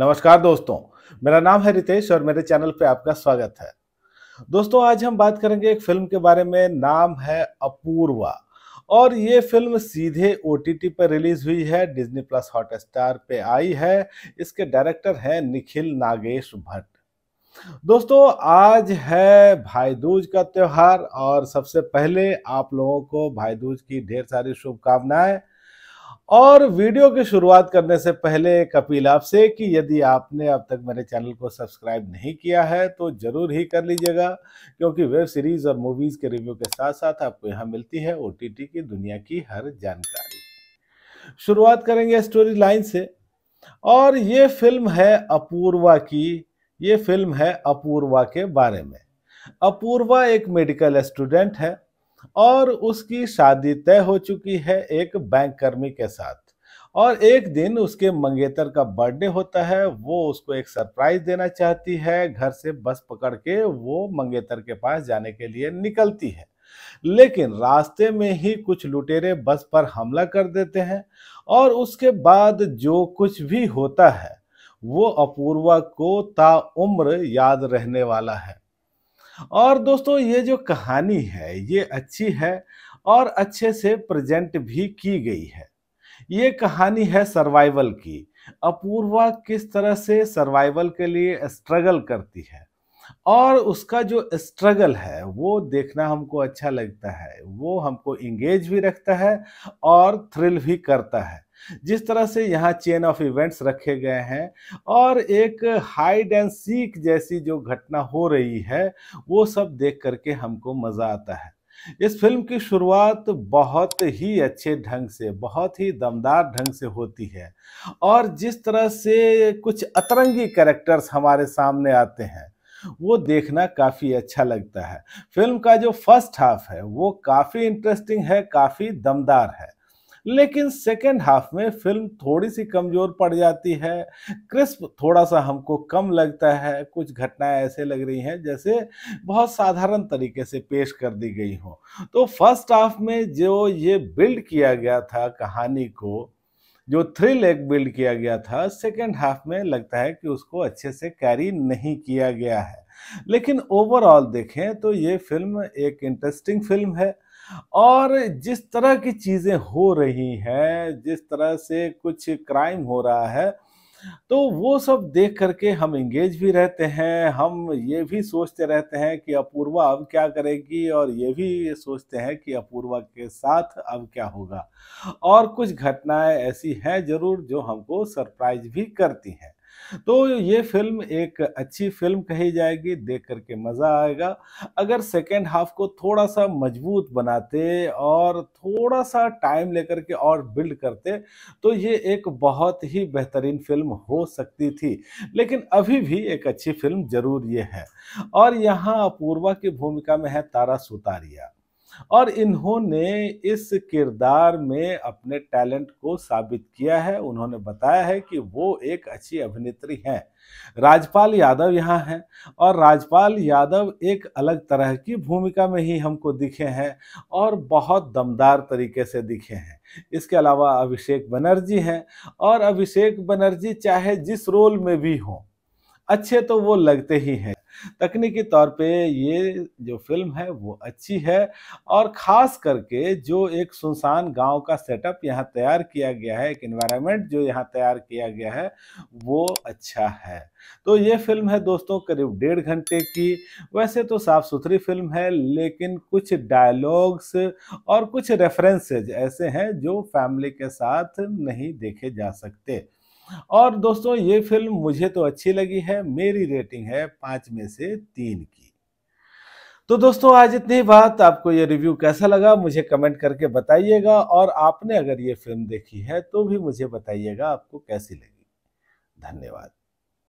नमस्कार दोस्तों मेरा नाम है रितेश और मेरे चैनल पे आपका स्वागत है दोस्तों आज हम बात करेंगे एक फिल्म के बारे में नाम है अपूर्वा और ये फिल्म सीधे ओ पर रिलीज हुई है डिज्नी प्लस हॉटस्टार पे आई है इसके डायरेक्टर हैं निखिल नागेश भट्ट दोस्तों आज है भाई दूज का त्यौहार और सबसे पहले आप लोगों को भाई दूज की ढेर सारी शुभकामनाएं और वीडियो की शुरुआत करने से पहले एक अपील आपसे कि यदि आपने अब तक मेरे चैनल को सब्सक्राइब नहीं किया है तो ज़रूर ही कर लीजिएगा क्योंकि वेब सीरीज़ और मूवीज़ के रिव्यू के साथ साथ आपको यहाँ मिलती है ओ की दुनिया की हर जानकारी शुरुआत करेंगे स्टोरी लाइन से और ये फिल्म है अपूर्वा की ये फिल्म है अपूर्वा के बारे में अपूर्वा एक मेडिकल स्टूडेंट है और उसकी शादी तय हो चुकी है एक बैंक कर्मी के साथ और एक दिन उसके मंगेतर का बर्थडे होता है वो उसको एक सरप्राइज देना चाहती है घर से बस पकड़ के वो मंगेतर के पास जाने के लिए निकलती है लेकिन रास्ते में ही कुछ लुटेरे बस पर हमला कर देते हैं और उसके बाद जो कुछ भी होता है वो अपूर्वा को ताउम्र याद रहने वाला है और दोस्तों ये जो कहानी है ये अच्छी है और अच्छे से प्रेजेंट भी की गई है ये कहानी है सर्वाइवल की अपूर्वा किस तरह से सर्वाइवल के लिए स्ट्रगल करती है और उसका जो स्ट्रगल है वो देखना हमको अच्छा लगता है वो हमको इंगेज भी रखता है और थ्रिल भी करता है जिस तरह से यहाँ चेन ऑफ इवेंट्स रखे गए हैं और एक हाइड एंड सीक जैसी जो घटना हो रही है वो सब देख करके हमको मज़ा आता है इस फिल्म की शुरुआत बहुत ही अच्छे ढंग से बहुत ही दमदार ढंग से होती है और जिस तरह से कुछ अतरंगी कैरेक्टर्स हमारे सामने आते हैं वो देखना काफ़ी अच्छा लगता है फिल्म का जो फर्स्ट हाफ है वो काफ़ी इंटरेस्टिंग है काफ़ी दमदार है लेकिन सेकेंड हाफ में फिल्म थोड़ी सी कमज़ोर पड़ जाती है क्रिस्प थोड़ा सा हमको कम लगता है कुछ घटनाएं ऐसे लग रही हैं जैसे बहुत साधारण तरीके से पेश कर दी गई हो तो फर्स्ट हाफ में जो ये बिल्ड किया गया था कहानी को जो थ्री लेग बिल्ड किया गया था सेकेंड हाफ में लगता है कि उसको अच्छे से कैरी नहीं किया गया है लेकिन ओवरऑल देखें तो ये फिल्म एक इंटरेस्टिंग फिल्म है और जिस तरह की चीज़ें हो रही हैं जिस तरह से कुछ क्राइम हो रहा है तो वो सब देख करके हम इंगेज भी रहते हैं हम ये भी सोचते रहते हैं कि अपूर्वा अब क्या करेगी और ये भी सोचते हैं कि अपूर्वा के साथ अब क्या होगा और कुछ घटनाएं ऐसी हैं ज़रूर जो हमको सरप्राइज भी करती हैं तो ये फिल्म एक अच्छी फिल्म कही जाएगी देख करके मज़ा आएगा अगर सेकेंड हाफ को थोड़ा सा मजबूत बनाते और थोड़ा सा टाइम लेकर के और बिल्ड करते तो ये एक बहुत ही बेहतरीन फिल्म हो सकती थी लेकिन अभी भी एक अच्छी फिल्म ज़रूर ये है और यहाँ अपूर्वा की भूमिका में है तारा सुतारिया और इन्होंने इस किरदार में अपने टैलेंट को साबित किया है उन्होंने बताया है कि वो एक अच्छी अभिनेत्री हैं राजपाल यादव यहाँ हैं और राजपाल यादव एक अलग तरह की भूमिका में ही हमको दिखे हैं और बहुत दमदार तरीके से दिखे हैं इसके अलावा अभिषेक बनर्जी हैं और अभिषेक बनर्जी चाहे जिस रोल में भी हों अच्छे तो वो लगते ही हैं तकनीकी तौर पे ये जो फिल्म है वो अच्छी है और ख़ास करके जो एक सुनसान गांव का सेटअप यहाँ तैयार किया गया है एक इन्वायरमेंट जो यहाँ तैयार किया गया है वो अच्छा है तो ये फिल्म है दोस्तों करीब डेढ़ घंटे की वैसे तो साफ सुथरी फिल्म है लेकिन कुछ डायलॉग्स और कुछ रेफरेंसेज ऐसे हैं जो फैमिली के साथ नहीं देखे जा सकते और दोस्तों ये फिल्म मुझे तो अच्छी लगी है मेरी रेटिंग है पांच में से तीन की तो दोस्तों आज इतनी बात आपको ये रिव्यू कैसा लगा मुझे कमेंट करके बताइएगा और आपने अगर ये फिल्म देखी है तो भी मुझे बताइएगा आपको कैसी लगी धन्यवाद